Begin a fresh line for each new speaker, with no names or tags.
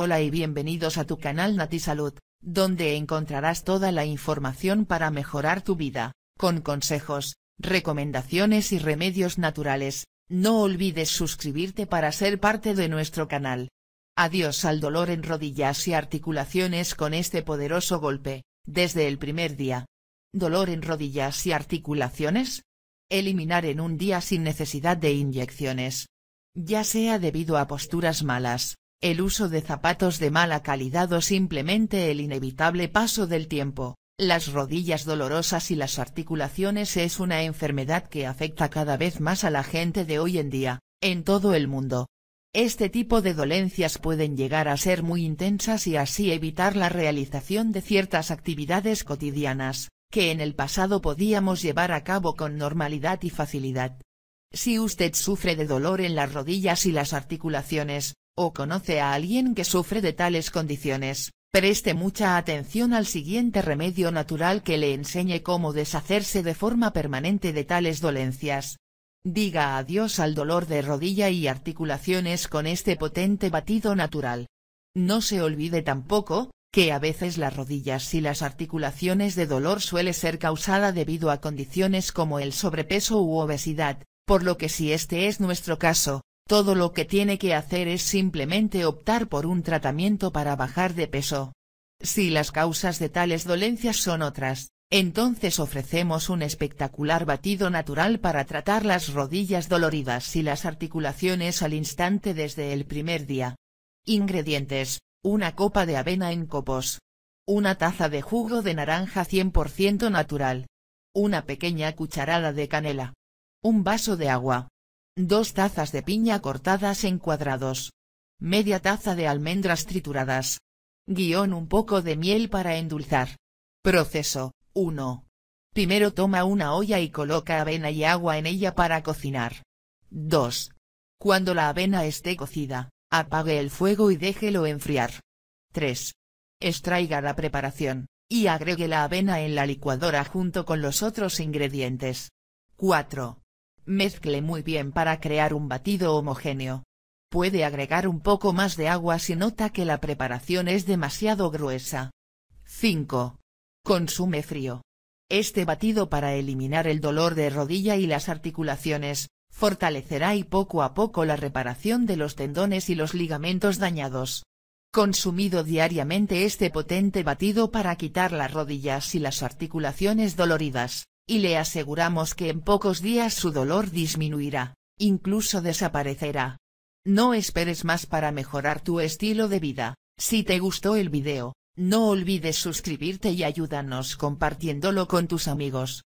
Hola y bienvenidos a tu canal NatiSalud, Salud, donde encontrarás toda la información para mejorar tu vida, con consejos, recomendaciones y remedios naturales. No olvides suscribirte para ser parte de nuestro canal. Adiós al dolor en rodillas y articulaciones con este poderoso golpe, desde el primer día. ¿Dolor en rodillas y articulaciones? Eliminar en un día sin necesidad de inyecciones. Ya sea debido a posturas malas, el uso de zapatos de mala calidad o simplemente el inevitable paso del tiempo, las rodillas dolorosas y las articulaciones es una enfermedad que afecta cada vez más a la gente de hoy en día, en todo el mundo. Este tipo de dolencias pueden llegar a ser muy intensas y así evitar la realización de ciertas actividades cotidianas, que en el pasado podíamos llevar a cabo con normalidad y facilidad. Si usted sufre de dolor en las rodillas y las articulaciones, o conoce a alguien que sufre de tales condiciones, preste mucha atención al siguiente remedio natural que le enseñe cómo deshacerse de forma permanente de tales dolencias. Diga adiós al dolor de rodilla y articulaciones con este potente batido natural. No se olvide tampoco, que a veces las rodillas y las articulaciones de dolor suele ser causada debido a condiciones como el sobrepeso u obesidad, por lo que si este es nuestro caso, todo lo que tiene que hacer es simplemente optar por un tratamiento para bajar de peso. Si las causas de tales dolencias son otras, entonces ofrecemos un espectacular batido natural para tratar las rodillas doloridas y las articulaciones al instante desde el primer día. Ingredientes, una copa de avena en copos. Una taza de jugo de naranja 100% natural. Una pequeña cucharada de canela. Un vaso de agua. 2 tazas de piña cortadas en cuadrados. Media taza de almendras trituradas. Guión un poco de miel para endulzar. Proceso, 1. Primero toma una olla y coloca avena y agua en ella para cocinar. 2. Cuando la avena esté cocida, apague el fuego y déjelo enfriar. 3. Extraiga la preparación, y agregue la avena en la licuadora junto con los otros ingredientes. 4. Mezcle muy bien para crear un batido homogéneo. Puede agregar un poco más de agua si nota que la preparación es demasiado gruesa. 5. Consume frío. Este batido para eliminar el dolor de rodilla y las articulaciones, fortalecerá y poco a poco la reparación de los tendones y los ligamentos dañados. Consumido diariamente este potente batido para quitar las rodillas y las articulaciones doloridas, y le aseguramos que en pocos días su dolor disminuirá, incluso desaparecerá. No esperes más para mejorar tu estilo de vida, si te gustó el video, no olvides suscribirte y ayúdanos compartiéndolo con tus amigos.